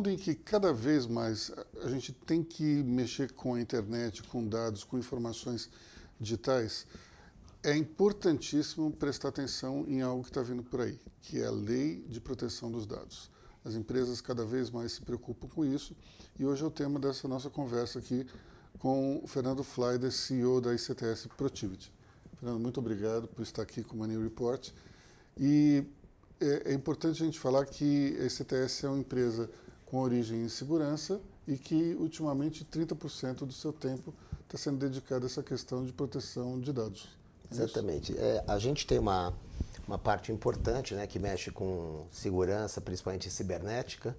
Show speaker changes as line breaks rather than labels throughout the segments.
mundo em que cada vez mais a gente tem que mexer com a internet, com dados, com informações digitais, é importantíssimo prestar atenção em algo que está vindo por aí, que é a lei de proteção dos dados. As empresas cada vez mais se preocupam com isso e hoje é o tema dessa nossa conversa aqui com o Fernando Flyder, CEO da ICTS Protivity. Fernando, muito obrigado por estar aqui com o Money Report. E é, é importante a gente falar que a ICTS é uma empresa com origem em segurança e que ultimamente 30% do seu tempo está sendo dedicado a essa questão de proteção de dados. É
exatamente. É, a gente tem uma, uma parte importante né, que mexe com segurança, principalmente cibernética,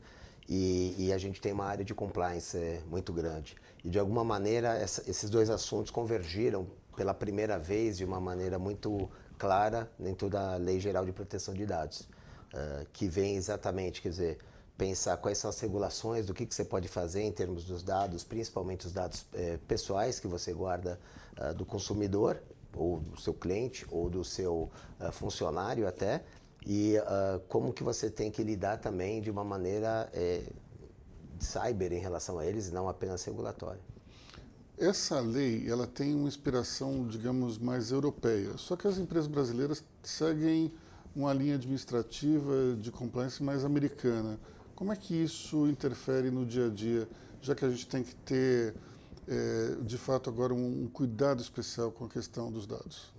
e, e a gente tem uma área de compliance é, muito grande. E de alguma maneira essa, esses dois assuntos convergiram pela primeira vez de uma maneira muito clara dentro da Lei Geral de Proteção de Dados, uh, que vem exatamente, quer dizer, pensar quais são as regulações, do que, que você pode fazer em termos dos dados, principalmente os dados é, pessoais que você guarda uh, do consumidor, ou do seu cliente, ou do seu uh, funcionário até, e uh, como que você tem que lidar também de uma maneira é,
cyber em relação a eles, e não apenas regulatória. Essa lei, ela tem uma inspiração, digamos, mais europeia, só que as empresas brasileiras seguem uma linha administrativa de compliance mais americana. Como é que isso interfere no dia a dia, já que a gente tem que ter, é, de fato, agora um, um cuidado especial com a questão dos dados?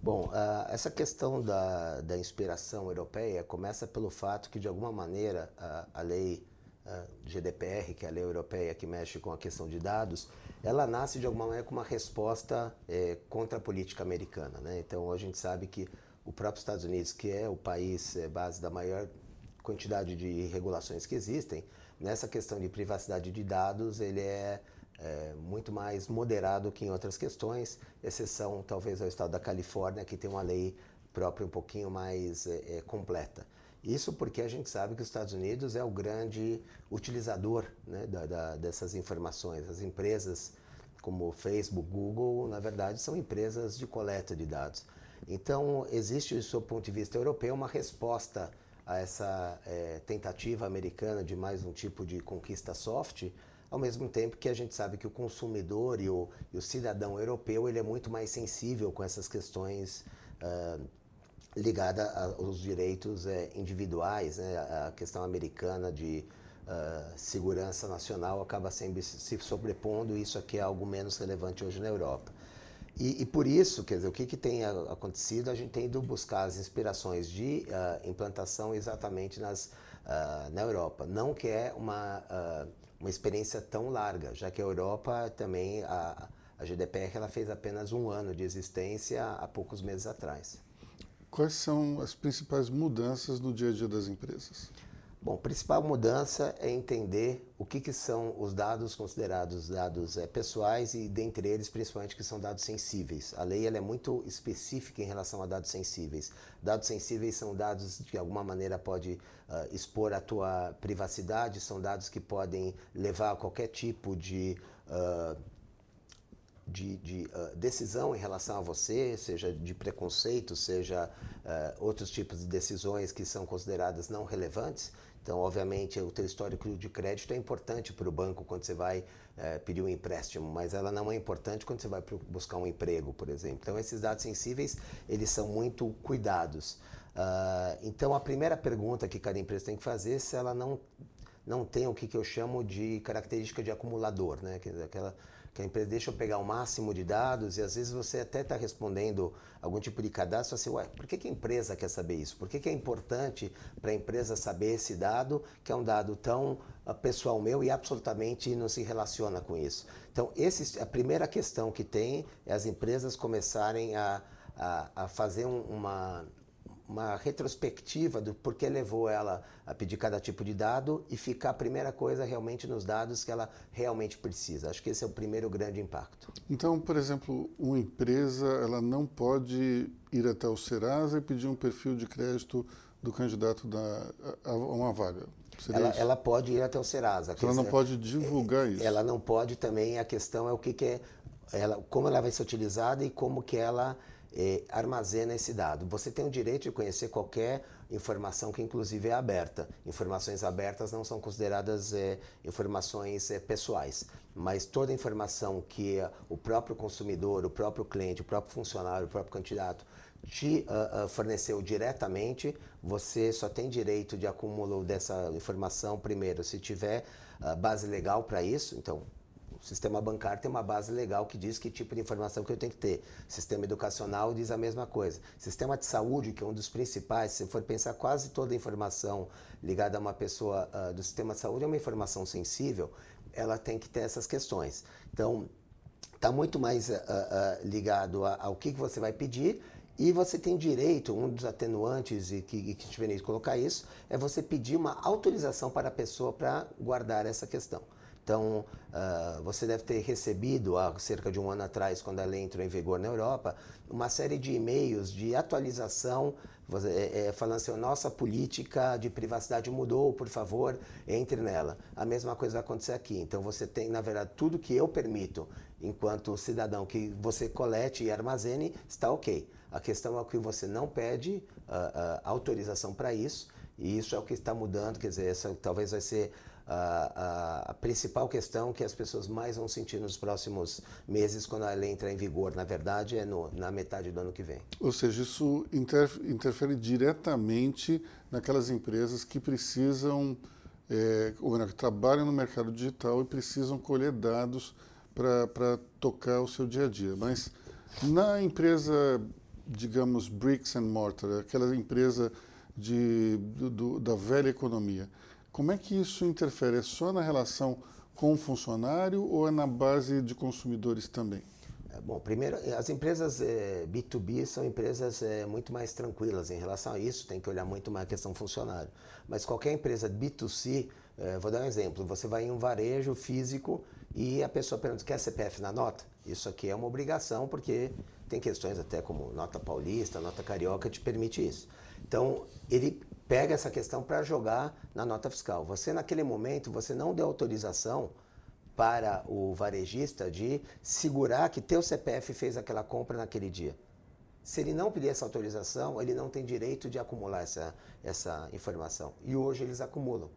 Bom, uh, essa questão
da, da inspiração europeia começa pelo fato que, de alguma maneira, a, a lei a ah, GDPR, que é a lei europeia que mexe com a questão de dados, ela nasce de alguma maneira com uma resposta é, contra a política americana. Né? Então, a gente sabe que o próprio Estados Unidos, que é o país é, base da maior quantidade de regulações que existem, nessa questão de privacidade de dados, ele é, é, muito mais moderado que em outras questões, exceção talvez ao estado da Califórnia, que tem uma lei própria um pouquinho mais é, é, completa. Isso porque a gente sabe que os Estados Unidos é o grande utilizador né, da, da, dessas informações. As empresas como Facebook, Google, na verdade, são empresas de coleta de dados. Então, existe, do seu ponto de vista europeu, uma resposta a essa é, tentativa americana de mais um tipo de conquista soft, ao mesmo tempo que a gente sabe que o consumidor e o, e o cidadão europeu ele é muito mais sensível com essas questões uh, ah, ligadas aos direitos é, individuais, né? a questão americana de uh, segurança nacional acaba sempre se sobrepondo e isso aqui é algo menos relevante hoje na Europa. E, e, por isso, quer dizer, o que, que tem acontecido, a gente tem ido buscar as inspirações de uh, implantação exatamente nas, uh, na Europa. Não que é uma, uh, uma experiência tão larga, já que a Europa também, a, a GDPR, ela fez apenas um ano de existência há poucos meses atrás.
Quais são as principais mudanças no dia a dia das empresas? Bom, a principal mudança
é entender o que, que são os dados considerados dados é, pessoais e, dentre eles, principalmente, que são dados sensíveis. A lei ela é muito específica em relação a dados sensíveis. Dados sensíveis são dados que, de alguma maneira, pode uh, expor a tua privacidade, são dados que podem levar a qualquer tipo de... Uh, de, de uh, decisão em relação a você, seja de preconceito, seja uh, outros tipos de decisões que são consideradas não relevantes. Então, obviamente, o teu histórico de crédito é importante para o banco quando você vai é, pedir um empréstimo, mas ela não é importante quando você vai buscar um emprego, por exemplo. Então, esses dados sensíveis, eles são muito cuidados. Uh, então, a primeira pergunta que cada empresa tem que fazer é se ela não, não tem o que, que eu chamo de característica de acumulador, né? Que, é aquela que a empresa deixa eu pegar o máximo de dados e às vezes você até está respondendo algum tipo de cadastro assim, ué, por que, que a empresa quer saber isso? Por que, que é importante para a empresa saber esse dado, que é um dado tão ah, pessoal meu e absolutamente não se relaciona com isso? Então, esse, a primeira questão que tem é as empresas começarem a, a, a fazer um, uma, uma retrospectiva do porquê levou ela a pedir cada tipo de dado e ficar a primeira coisa realmente nos dados que ela realmente precisa. Acho que esse é o primeiro grande impacto.
Então, por exemplo, uma empresa ela não pode ir até o Serasa e pedir um perfil de crédito do candidato da, a, a uma vaga. Ela, ela,
pode ir até o Serasa. Então, ela não pode
divulgar é, é, isso. Ela
não pode também, a questão é o que, que é, ela, como ela vai ser utilizada e como que ela eh, armazena esse dado. Você tem o direito de conhecer qualquer informação que, inclusive, é aberta. Informações abertas não são consideradas eh, informações eh, pessoais, mas toda informação que o próprio consumidor, o próprio cliente, o próprio funcionário, o próprio candidato te uh, uh, forneceu diretamente, você só tem direito de acúmulo dessa informação, primeiro, se tiver uh, base legal para isso, então sistema bancário tem uma base legal que diz que tipo de informação que eu tenho que ter. Sistema educacional diz a mesma coisa. Sistema de saúde, que é um dos principais, se for pensar quase toda a informação ligada a uma pessoa uh, do sistema de saúde é uma informação sensível, ela tem que ter essas questões. Então, está muito mais uh, uh, ligado a, ao que, que você vai pedir e você tem direito, um dos atenuantes e que, que te permite colocar isso, é você pedir uma autorização para a pessoa para guardar essa questão. Então, uh, você deve ter recebido, há cerca de um ano atrás, quando a lei entrou em vigor na Europa, uma série de e-mails de atualização, é, é, falando assim: nossa política de privacidade mudou, por favor, entre nela. A mesma coisa vai acontecer aqui. Então, você tem, na verdade, tudo que eu permito, enquanto cidadão, que você colete e armazene, está ok. A questão é que você não pede uh, uh, autorização para isso, e isso é o que está mudando, quer dizer, essa talvez vai ser a, a, principal questão que as pessoas mais vão sentir nos próximos meses, quando a lei entrar em vigor, na verdade, é no, na metade do ano que vem.
Ou seja, isso interfere diretamente naquelas empresas que precisam, é, ou melhor, que trabalham no mercado digital e precisam colher dados para tocar o seu dia a dia. Mas na empresa, digamos, bricks and mortar, aquela empresa de, do, da velha economia, como é que isso interfere? É só na relação com o funcionário ou é na base de consumidores também?
É, bom, primeiro, as empresas B2B é, são empresas é, muito mais tranquilas em relação a isso, tem que olhar muito mais a questão funcionário. Mas qualquer empresa B2C, vou dar um exemplo, você vai em um varejo físico e a pessoa pergunta, quer CPF na nota? Isso aqui é uma obrigação, porque tem questões até como nota paulista, nota carioca, te permite isso. Então, ele pega essa questão para jogar na nota fiscal. Você, naquele momento, você não deu autorização para o varejista de segurar que teu CPF fez aquela compra naquele dia. Se ele não pedir essa autorização, ele não tem direito de acumular essa, essa informação. E hoje eles acumulam.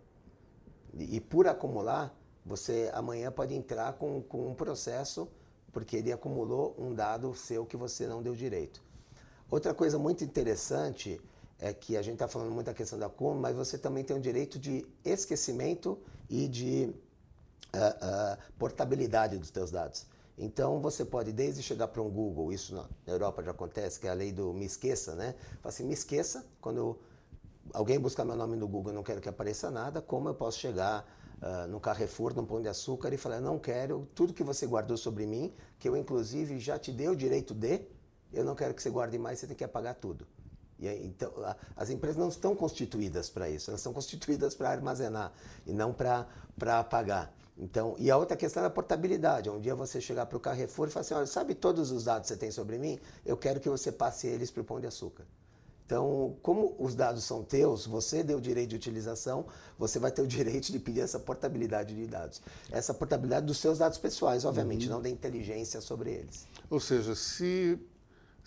E, e por acumular, você amanhã pode entrar com, com um processo porque ele acumulou um dado seu que você não deu direito. Outra coisa muito interessante é que a gente está falando muito da questão da acúmulo, mas você também tem o direito de esquecimento e de uh, uh, portabilidade dos teus dados. Então você pode desde chegar para um Google, isso na Europa já acontece, que é a lei do me esqueça, né? Fala assim, me esqueça, quando alguém buscar meu nome no Google eu não quero que apareça nada, como eu posso chegar uh, no Carrefour, no Pão de Açúcar e falar, não quero tudo que você guardou sobre mim, que eu inclusive já te dei o direito de, eu não quero que você guarde mais, você tem que apagar tudo. E, então, as empresas não estão constituídas para isso, elas são constituídas para armazenar e não para pagar. Então, e a outra questão é a portabilidade. Um dia você chegar para o Carrefour e falar assim, olha, sabe todos os dados que você tem sobre mim? Eu quero que você passe eles para o Pão de Açúcar. Então, como os dados são teus, você deu o direito de utilização, você vai ter o direito de pedir essa portabilidade de dados. Essa portabilidade dos seus dados pessoais, obviamente, uhum. não da inteligência sobre eles.
Ou seja, se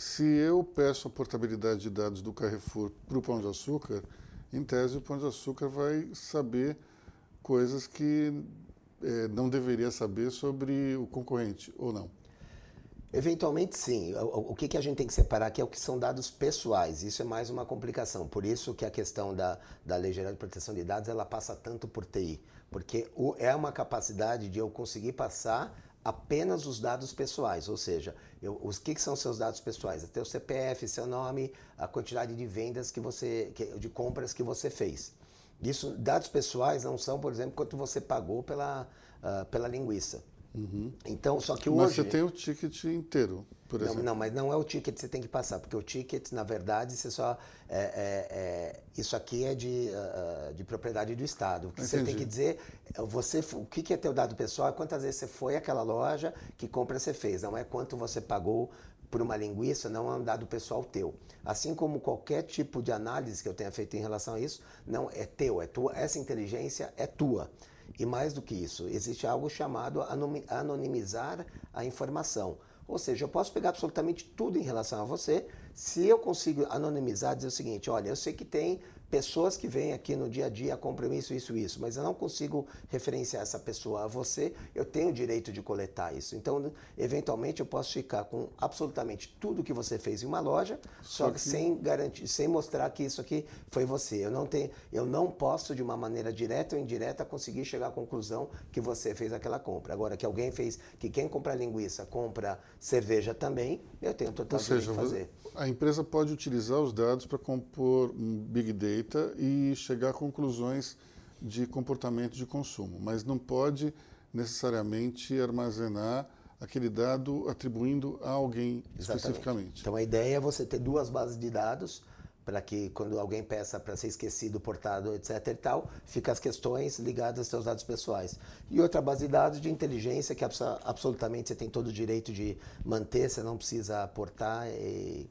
se eu peço a portabilidade de dados do Carrefour para o Pão de Açúcar, em tese o Pão de Açúcar vai saber coisas que é, não deveria saber sobre o concorrente, ou não?
Eventualmente sim. O, que, a gente tem que separar aqui é o que são dados pessoais. Isso é mais uma complicação. Por isso que a questão da, da Lei Geral de Proteção de Dados ela passa tanto por TI. Porque é uma capacidade de eu conseguir passar apenas os dados pessoais, ou seja, eu, os que, que, são seus dados pessoais? o é CPF, seu nome, a quantidade de vendas que você, que, de compras que você fez. Isso, dados pessoais não são, por exemplo, quanto você pagou pela, uh, pela linguiça. Uhum. Então, só que hoje. Mas você tem o
ticket inteiro, por exemplo. Não, não,
mas não é o ticket que você tem que passar, porque o ticket, na verdade, você só. É, é, é, isso aqui é de, uh, de propriedade do Estado. O que Entendi. você tem que dizer, é, você, o que é teu dado pessoal é quantas vezes você foi àquela loja, que compra você fez, não é quanto você pagou por uma linguiça, não é um dado pessoal teu. Assim como qualquer tipo de análise que eu tenha feito em relação a isso, não é teu, é tua, essa inteligência é tua. E mais do que isso, existe algo chamado anonimizar a informação. Ou seja, eu posso pegar absolutamente tudo em relação a você, se eu consigo anonimizar, dizer o seguinte: olha, eu sei que tem pessoas que vêm aqui no dia a dia compram isso, isso, isso, mas eu não consigo referenciar essa pessoa a você, eu tenho o direito de coletar isso. Então, eventualmente, eu posso ficar com absolutamente tudo que você fez em uma loja, só, só que sem garantir, sem mostrar que isso aqui foi você. Eu não tenho, eu não posso, de uma maneira direta ou indireta, conseguir chegar à conclusão que você fez aquela compra. Agora, que alguém fez, que quem compra linguiça compra cerveja também, eu tenho total direito de fazer.
A empresa pode utilizar os dados para compor um Big Data feita e chegar a conclusões de comportamento de consumo, mas não pode necessariamente armazenar aquele dado atribuindo a alguém Exatamente. especificamente. Então a ideia é você ter duas bases de dados para que
quando alguém peça para ser esquecido, portado, etc e tal, fica as questões ligadas aos seus dados pessoais. E outra base de dados de inteligência que é absolutamente você tem todo o direito de manter, você não precisa portar e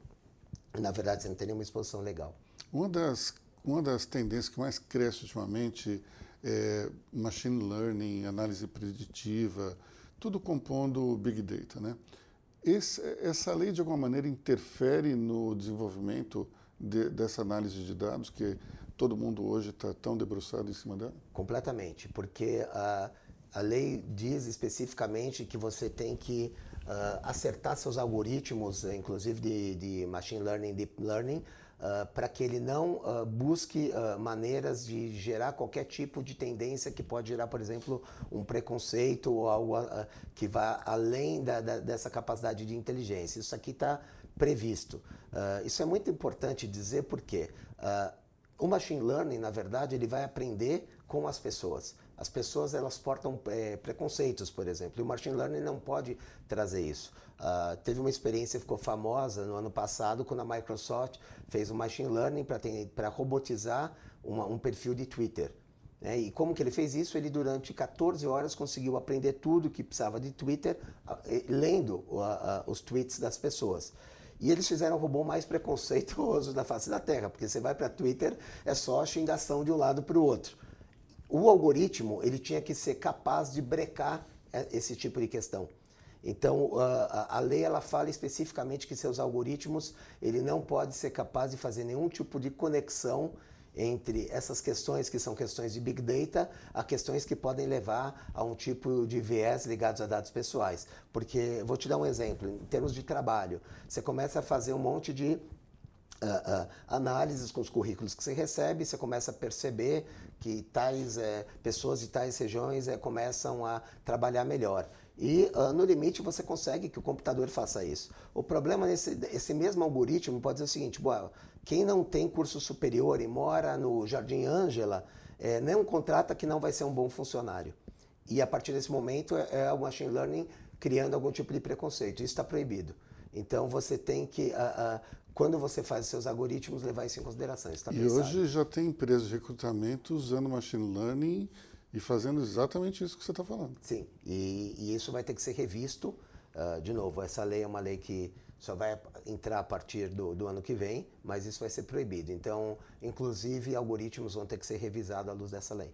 na verdade você não tem nenhuma exposição legal.
Uma das uma das tendências que mais cresce ultimamente é machine learning, análise preditiva, tudo compondo big data, né? Esse, essa lei de alguma maneira interfere no desenvolvimento de, dessa análise de dados que todo mundo hoje está tão debruçado em cima dela? Completamente, porque
a, a lei diz especificamente que você tem que uh, acertar seus algoritmos, inclusive de, de machine learning, deep learning, ah, para que ele não uh, busque uh, maneiras de gerar qualquer tipo de tendência que pode gerar, por exemplo, um preconceito ou algo que vá além da, da, dessa capacidade de inteligência. Isso aqui está previsto. isso é muito importante dizer porque o machine learning, na verdade, ele vai aprender com as pessoas. As pessoas elas portam é, preconceitos, por exemplo, e o machine learning não pode trazer isso. Uh, teve uma experiência que ficou famosa no ano passado quando a Microsoft fez o um machine learning para robotizar uma, um perfil de Twitter. É, e como que ele fez isso? Ele durante 14 horas conseguiu aprender tudo que precisava de Twitter, ah, lendo ah, os tweets das pessoas. E eles fizeram o robô mais preconceituoso da face da Terra, porque você vai para Twitter, é só xingação de um lado para o outro o algoritmo ele tinha que ser capaz de brecar é, esse tipo de questão. Então, a, a lei ela fala especificamente que seus algoritmos ele não pode ser capaz de fazer nenhum tipo de conexão entre essas questões que são questões de big data a questões que podem levar a um tipo de viés ligados a dados pessoais. Porque, vou te dar um exemplo, em termos de trabalho, você começa a fazer um monte de Uh, uh, análises com os currículos que você recebe, você começa a perceber que tais eh, pessoas de tais regiões eh, começam a trabalhar melhor. E uh, no limite você consegue que o computador faça isso. O problema nesse esse mesmo algoritmo pode ser o seguinte: boa, quem não tem curso superior e mora no Jardim Ângela, é, não contrata que não vai ser um bom funcionário. E a partir desse momento é, é, o machine learning criando algum tipo de preconceito. Isso está proibido. Então você tem que ah, ah, quando você faz seus algoritmos, levar isso em consideração. Isso tá e hoje
já tem empresas de recrutamento usando machine learning e fazendo exatamente isso que você está falando. Sim, e, e, isso vai ter que ser revisto. Uh, de novo, essa
lei é uma lei que só vai entrar a partir do, do, ano que vem, mas isso vai ser proibido. Então, inclusive, algoritmos vão ter que ser revisados à luz dessa lei.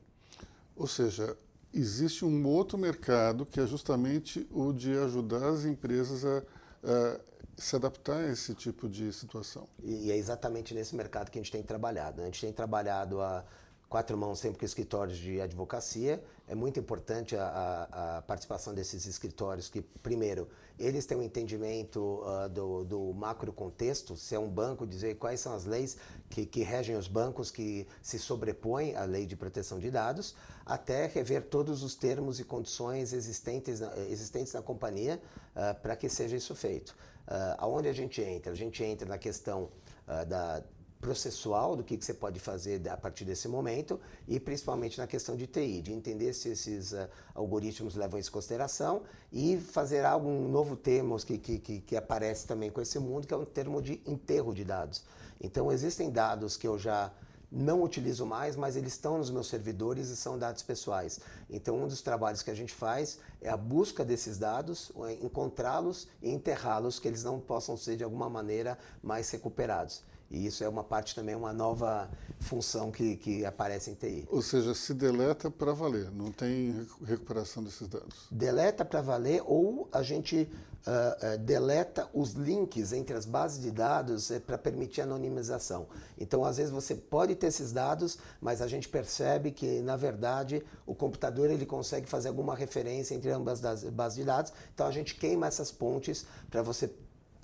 Ou seja, existe um outro mercado que é justamente o de ajudar as empresas a, a se adaptar a esse tipo de situação. E, e é exatamente nesse mercado que a gente
tem trabalhado. Né? A gente tem trabalhado a Quatro Mãos sempre com escritórios de advocacia. É muito importante a, a, a, participação desses escritórios que, primeiro, eles têm um entendimento uh, do, do macro contexto, se é um banco, dizer quais são as leis que, que regem os bancos que se sobrepõem à lei de proteção de dados, até rever todos os termos e condições existentes na, existentes na companhia uh, para que seja isso feito. Uh, aonde a gente entra? A gente entra na questão uh, da processual do que, que você pode fazer a partir desse momento e principalmente na questão de TI, de entender se esses uh, algoritmos levam isso em consideração e fazer algum novo termo que, que, que, aparece também com esse mundo, que é um termo de enterro de dados. Então existem dados que eu já não utilizo mais, mas eles estão nos meus servidores e são dados pessoais. Então, um dos trabalhos que a gente faz é a busca desses dados, eh, encontrá-los e enterrá-los, que eles não possam ser de alguma maneira mais recuperados. E isso é uma parte também, uma nova função que, que aparece
em TI. Ou seja, se deleta para valer, não tem recuperação desses dados. Deleta para valer ou a gente uh, uh,
deleta os links entre as bases de dados uh, eh, para permitir anonimização. Então, às vezes você pode ter esses dados, mas a gente percebe que, na verdade, o computador ele consegue fazer alguma referência entre ambas as bases de dados. Então, a gente queima essas pontes para você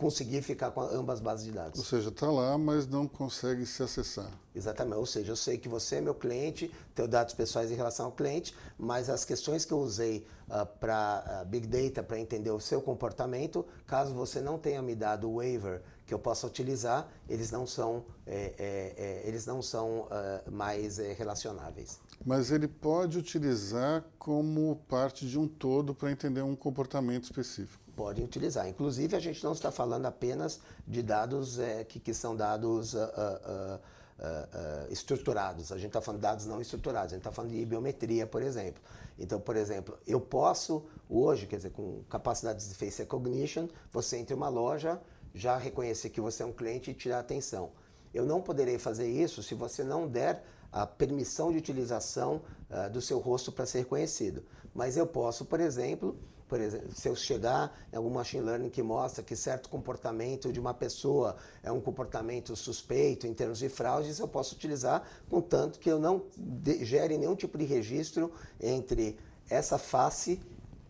conseguir ficar com ambas as bases de dados. Ou seja,
está lá, mas não consegue se acessar.
Exatamente. Ou seja, eu sei que você é meu cliente, teu dados pessoais em relação ao cliente, mas as questões que eu usei uh, ah, para uh, ah, Big Data, para entender o seu comportamento, caso você não tenha me dado o waiver que eu possa utilizar, eles não são, é, é, é, eles não são uh, mais eh, relacionáveis
mas ele pode utilizar como parte de um todo para entender um comportamento específico. Pode utilizar. Inclusive,
a gente não está falando apenas de dados é, que, que, são dados uh, uh, uh, estruturados. A gente está falando de dados não estruturados. A gente está falando de biometria, por exemplo. Então, por exemplo, eu posso hoje, quer dizer, com capacidades de face recognition, você entra em uma loja, já reconhecer que você é um cliente e tirar atenção. Eu não poderei fazer isso se você não der a permissão de utilização uh, do seu rosto para ser reconhecido. Mas eu posso, por exemplo, por exemplo, se eu chegar em algum machine learning que mostra que certo comportamento de uma pessoa é um comportamento suspeito em termos de fraudes, eu posso utilizar, contanto que eu não gere nenhum tipo de registro entre essa face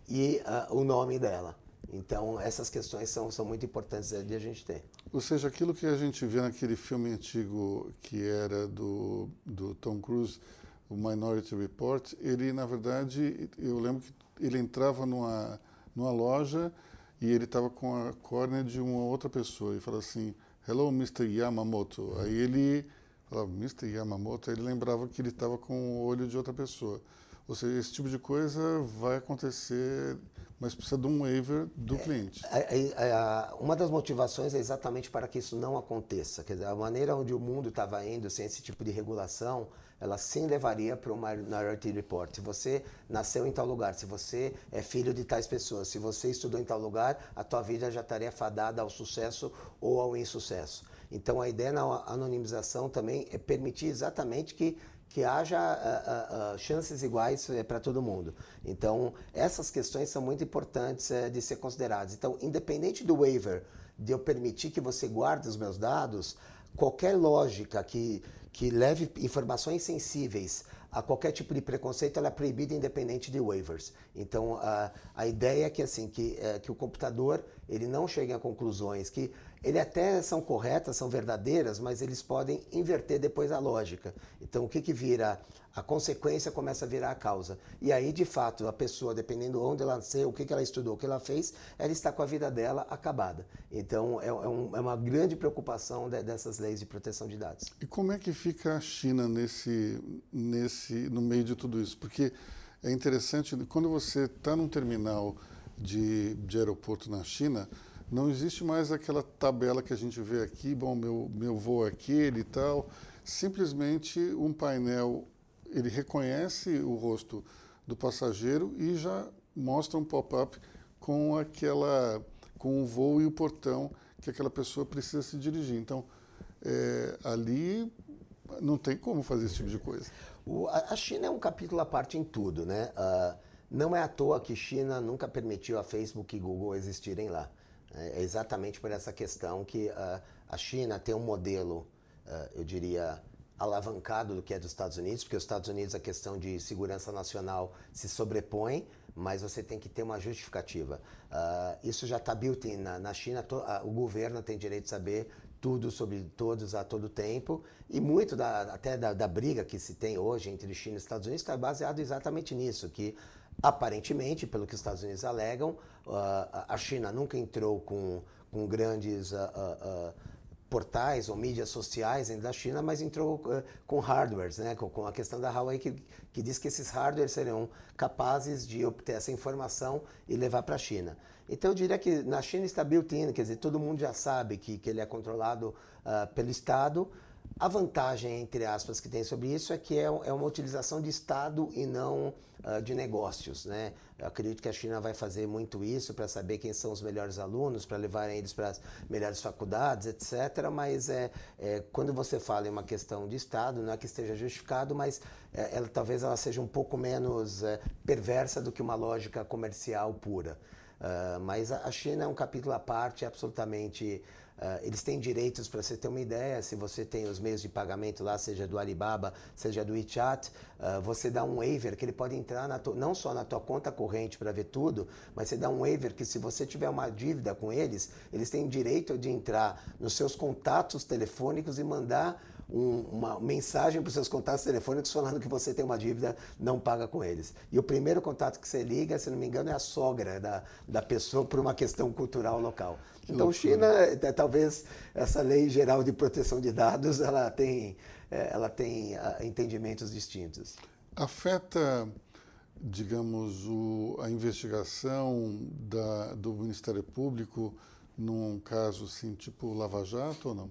e uh, o nome dela. Então, essas questões são, são muito importantes de a gente ter.
Ou seja, aquilo que a gente vê naquele filme antigo que era do, do Tom Cruise, o Minority Report, ele, na verdade, eu lembro que ele entrava numa, numa loja e ele estava com a córnea de uma outra pessoa e falava assim, Hello, Mr. Yamamoto. Aí ele falava, Mr. Yamamoto, aí ele lembrava que ele estava com o olho de outra pessoa. Ou seja, esse tipo de coisa vai acontecer mas precisa de um waiver do cliente. É é, é,
é, uma das motivações é exatamente para que isso não aconteça. Quer dizer, a maneira onde o mundo estava indo sem esse tipo de regulação, ela sim levaria para o Minority Report. Se você nasceu em tal lugar, se você é filho de tais pessoas, se você estudou em tal lugar, a tua vida já estaria fadada ao sucesso ou ao insucesso. Então a ideia na anonimização também é permitir exatamente que que haja ah, ah, ah, chances iguais eh, para todo mundo. Então, essas questões são muito importantes eh, de ser consideradas. Então, independente do waiver, de eu permitir que você guarde os meus dados, qualquer lógica que, que leve informações sensíveis a qualquer tipo de preconceito ela é proibida independente de waivers. Então a, a ideia é que assim que, eh, que o computador ele não chegue a conclusões que ele até são corretas, são verdadeiras, mas eles podem inverter depois a lógica. Então, o que, que vira? A consequência começa a virar a causa. E aí, de fato, a pessoa, dependendo onde ela nasceu, o que, que ela estudou, o que ela fez, ela está com a vida dela acabada. Então, é, é, um, é uma grande preocupação de, dessas leis de proteção de dados.
E como é que fica a China nesse, nesse, no meio de tudo isso? Porque é interessante, quando você está num terminal de, de aeroporto na China não existe mais aquela tabela que a gente vê aqui, bom, meu, meu voo é aquele e tal. Simplesmente um painel, ele reconhece o rosto do passageiro e já mostra um pop-up com aquela com o voo e o portão que aquela pessoa precisa se dirigir. Então, é, ali não tem como fazer esse tipo de coisa. O, a China é um capítulo à parte em tudo, né? Uh,
não é à toa que China nunca permitiu a Facebook e Google existirem lá. É, é exatamente por essa questão que uh, a China tem um modelo, uh, eu diria, alavancado do que é dos Estados Unidos, porque os Estados Unidos a questão de segurança nacional se sobrepõe, mas você tem que ter uma justificativa. Uh, isso já está built-in na, na, China, to, o governo tem direito de saber tudo sobre todos a todo tempo, e muito da, até da, da briga que se tem hoje entre China e Estados Unidos está baseado exatamente nisso, que Aparentemente, pelo que os Estados Unidos alegam, ah, a China nunca entrou com, com grandes ah, ah, portais ou mídias sociais ainda da China, mas entrou uh, com hardwares, né? Com, com, a questão da Huawei, que, que diz que esses hardwares seriam capazes de obter essa informação e levar para a China. Então eu diria que na China está built-in, quer dizer, todo mundo já sabe que, que ele é controlado uh, pelo Estado, a vantagem, entre aspas, que tem sobre isso é que é, é uma utilização de Estado e não uh, de negócios. Né? Eu acredito que a China vai fazer muito isso para saber quem são os melhores alunos, para levarem eles para as melhores faculdades, etc. Mas é, é, quando você fala em uma questão de Estado, não é que esteja justificado, mas é, ela, talvez ela seja um pouco menos é, perversa do que uma lógica comercial pura. Uh, mas a China é um capítulo à parte, absolutamente ah, eles têm direitos, para você ter uma ideia, se você tem os meios de pagamento lá, seja do Alibaba, seja do WeChat, ah, você dá um waiver que ele pode entrar tua, não só na tua conta corrente para ver tudo, mas você dá um waiver que se você tiver uma dívida com eles, eles têm direito de entrar nos seus contatos telefônicos e mandar um, uma mensagem para os seus contatos telefônicos falando que você tem uma dívida, não paga com eles. E o primeiro contato que você liga, se não me engano, é a sogra da, da pessoa por uma questão cultural local. então, China, é, é, talvez essa lei geral de proteção de dados, ela tem,
é, ela tem ah, entendimentos distintos. Afeta digamos, o, a investigação da, do Ministério Público num caso assim, tipo Lava Jato ou não?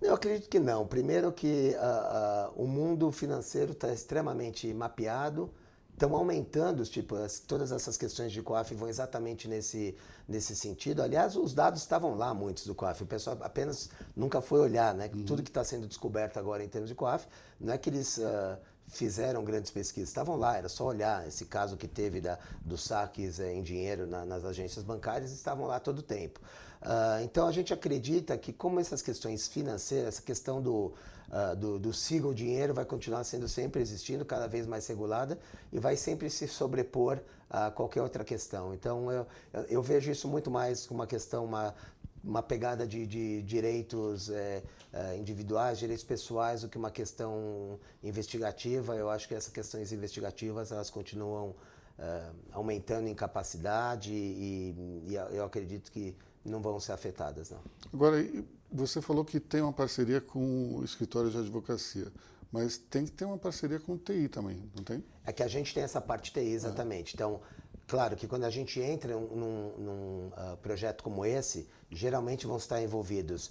Eu acredito que não. Primeiro que
uh, uh, o mundo financeiro está extremamente mapeado, estão aumentando os tipo, as, todas essas questões de COAF vão exatamente nesse, nesse sentido. Aliás, os dados estavam lá muitos do COAF, o pessoal apenas nunca foi olhar, né? Uhum. Tudo que está sendo descoberto agora em termos de COAF, não é que eles uh, fizeram grandes pesquisas, estavam lá, era só olhar esse caso que teve da, dos saques eh, em dinheiro na, nas agências bancárias, estavam lá todo o tempo. Ah, então a gente acredita que como essas questões financeiras, essa questão do, uh, do, do siga o dinheiro vai continuar sendo sempre existindo, cada vez mais regulada e vai sempre se sobrepor a qualquer outra questão. Então eu, eu vejo isso muito mais como uma questão, uma, uma pegada de, de direitos é, é, individuais, direitos pessoais, do que uma questão investigativa. Eu acho que essas questões investigativas elas continuam ah, aumentando em capacidade e, e eu acredito que não vão ser afetadas, não.
Agora, você falou que tem uma parceria com o escritório de advocacia, mas tem que ter uma parceria com o TI também, não tem? É que a gente tem essa parte TI,
exatamente. É. Então, claro que quando a gente entra num, num uh, projeto como esse, geralmente vão estar envolvidos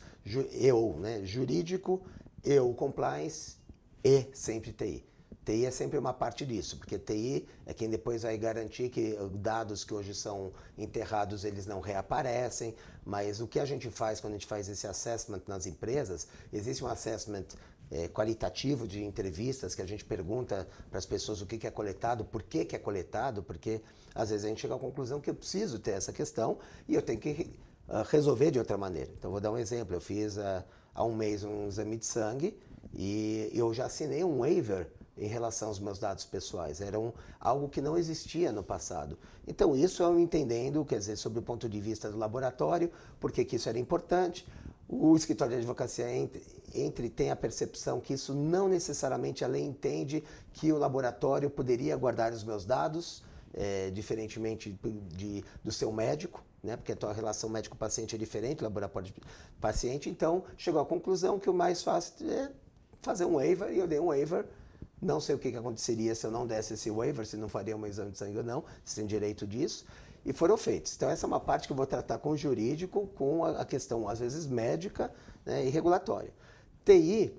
eu, né, jurídico, eu, compliance e sempre TI. TI é sempre uma parte disso, porque TI é quem depois vai garantir que dados que hoje são enterrados eles não reaparecem, mas o que a gente faz quando a gente faz esse assessment nas empresas, existe um assessment é, qualitativo de entrevistas que a gente pergunta para as pessoas o que, que, é coletado, por que, que é coletado, porque às vezes a gente chega à conclusão que eu preciso ter essa questão e eu tenho que ah, resolver de outra maneira. Então vou dar um exemplo, eu fiz ah, há um mês um exame de sangue e eu já assinei um waiver em relação aos meus dados pessoais. Era um, algo que não existia no passado. Então, isso eu entendendo, quer dizer, sobre o ponto de vista do laboratório, porque que isso era importante. O escritório de advocacia entre, entre tem a percepção que isso não necessariamente a lei entende que o laboratório poderia guardar os meus dados, é, diferentemente de, do seu médico, né? porque a tua relação médico-paciente é diferente, laboratório-paciente. Então, chegou à conclusão que o mais fácil é fazer um waiver, e eu dei um waiver não sei o que, que aconteceria se eu não desse esse waiver, se não faria um exame de sangue ou não, se tem direito disso. E foram feitos. Então, essa é uma parte que eu vou tratar com o jurídico, com a questão, às vezes, médica né, e regulatória. TI,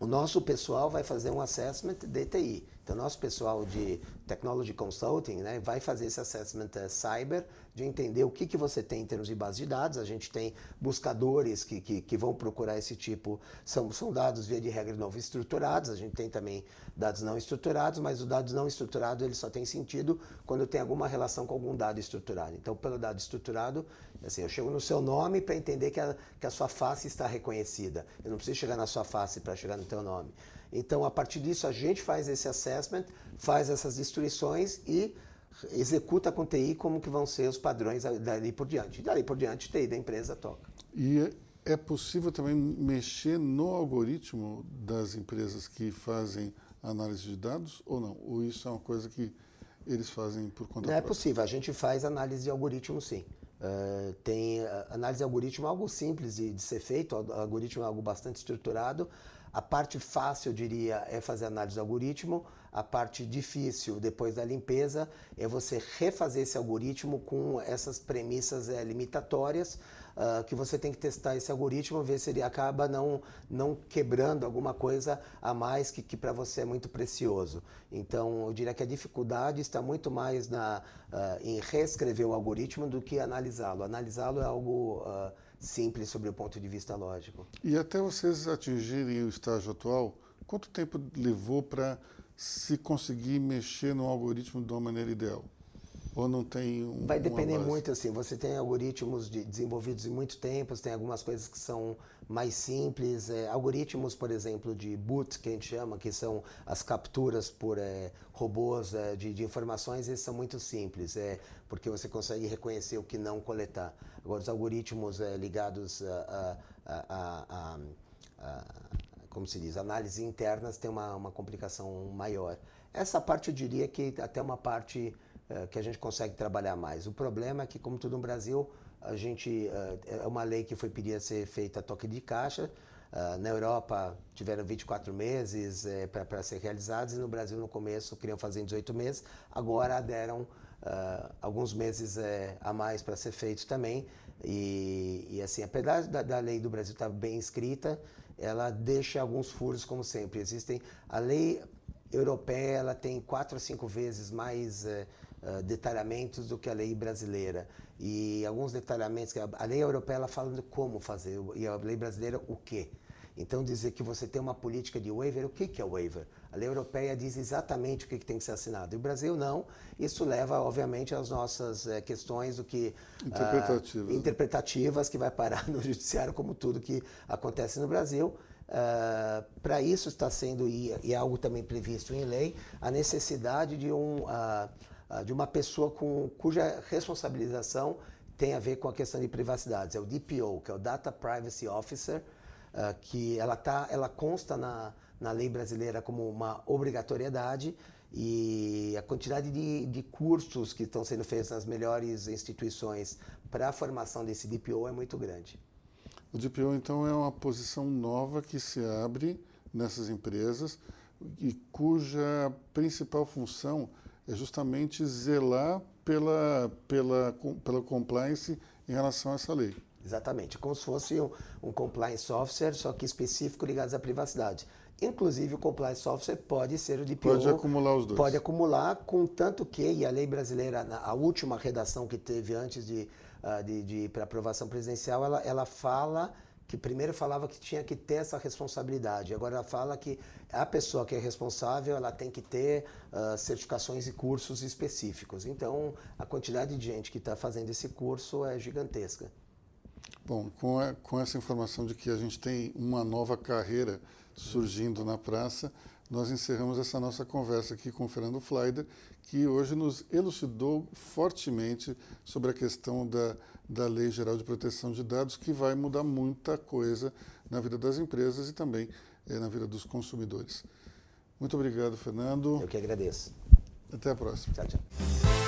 o nosso pessoal vai fazer um assessment de TI. Então, nosso pessoal de Technology Consulting né, vai fazer esse assessment é, cyber de entender o que, que você tem em termos de base de dados. A gente tem buscadores que, que, que vão procurar esse tipo, são, são dados via de regra novos estruturados, a gente tem também dados não estruturados, mas os dados não estruturados ele só tem sentido quando tem alguma relação com algum dado estruturado. Então, pelo dado estruturado, assim, eu chego no seu nome para entender que a, que a sua face está reconhecida. Eu não preciso chegar na sua face para chegar no teu nome. Então, a partir disso, a gente faz esse assessment, faz essas destruições e executa com TI como que vão ser os padrões dali por diante. Dali por diante, TI da empresa toca.
E é, é possível também mexer no algoritmo das empresas que fazem análise de dados ou não? Ou isso é uma coisa que eles fazem por conta não é própria? É possível, a gente faz análise de algoritmo sim. Uh, tem uh, análise
de algoritmo é algo simples de, de ser feito, o algoritmo é algo bastante estruturado. A parte fácil, eu diria, é fazer análise de algoritmo. A parte difícil depois da limpeza é você refazer esse algoritmo com essas premissas é, limitatórias, uh, que você tem que testar esse algoritmo, ver se ele acaba não, não quebrando alguma coisa a mais que, que para você é muito precioso. Então, eu diria que a dificuldade está muito mais na, uh, em reescrever o algoritmo do que analisá-lo. Analisá-lo é algo. Uh, simples sobre o ponto de vista lógico.
E até vocês atingirem o estágio atual, quanto tempo levou para se conseguir mexer no algoritmo de uma maneira ideal? Ou não tem um. Vai depender muito, assim. Você tem
algoritmos
de, desenvolvidos em
muito tempo, tem algumas coisas que são mais simples. É, algoritmos, por exemplo, de boot, que a gente chama, que são as capturas por é, robôs é, de, de, informações, esses são muito simples, é, porque você consegue reconhecer o que não coletar. Agora, os algoritmos é, ligados a, a, a, a como se diz, análises internas tem uma, uma complicação maior. Essa parte eu diria que até uma parte uh, que a gente consegue trabalhar mais. O problema é que, como tudo no Brasil, a gente uh, é uma lei que foi pedida ser feita a toque de caixa. Uh, na Europa tiveram 24 meses é, eh, para ser realizados e no Brasil no começo queriam fazer em 18 meses, agora deram ah, alguns meses a mais para ser feito também. E, e assim, apesar da, da lei do Brasil estar tá bem escrita, ela deixa alguns furos, como sempre. Existem a lei europeia, ela tem quatro a cinco vezes mais é, detalhamentos do que a lei brasileira e alguns detalhamentos a lei europeia ela fala de como fazer e a lei brasileira o quê. Então dizer que você tem uma política de waiver, o que que é waiver? A lei europeia diz exatamente o que tem que ser assinado. E o Brasil não. Isso leva, obviamente, às nossas eh, questões do que interpretativas, ah, né? interpretativas que vai parar no judiciário, como tudo que acontece no Brasil. Uh, ah, para isso está sendo, e, e, é algo também previsto em lei, a necessidade de, um, uh, uh, de uma pessoa com, cuja responsabilização tem a ver com a questão de privacidade. É o DPO, que é o Data Privacy Officer, que ela, tá, ela consta na, na lei brasileira como uma obrigatoriedade e a quantidade de, de cursos que estão sendo feitos nas melhores instituições para a formação desse DPO é muito
grande. O DPO, então, é uma posição nova que se abre nessas empresas e cuja principal função é justamente zelar pela, pela, pela compliance em relação a essa lei. Exatamente, como se fosse um, um compliance officer, só que específico ligado à privacidade.
Inclusive, o compliance software pode ser o DPO. Pode acumular os dois. Pode acumular, contanto que, e a lei brasileira, a última redação que teve antes de, ah, de, de para aprovação presidencial, ela, ela fala que primeiro falava que tinha que ter essa responsabilidade, agora ela fala que a pessoa que é responsável ela tem que ter uh, certificações e cursos específicos. Então, a quantidade de gente que está fazendo esse curso é gigantesca.
Bom, com, a, com essa informação de que a gente tem uma nova carreira surgindo na praça, nós encerramos essa nossa conversa aqui com o Fernando Flyder, que hoje nos elucidou fortemente sobre a questão da, da Lei Geral de Proteção de Dados, que vai mudar muita coisa na vida das empresas e também eh, na vida dos consumidores. Muito obrigado, Fernando. Eu que agradeço. Até a próxima. Tchau, tchau.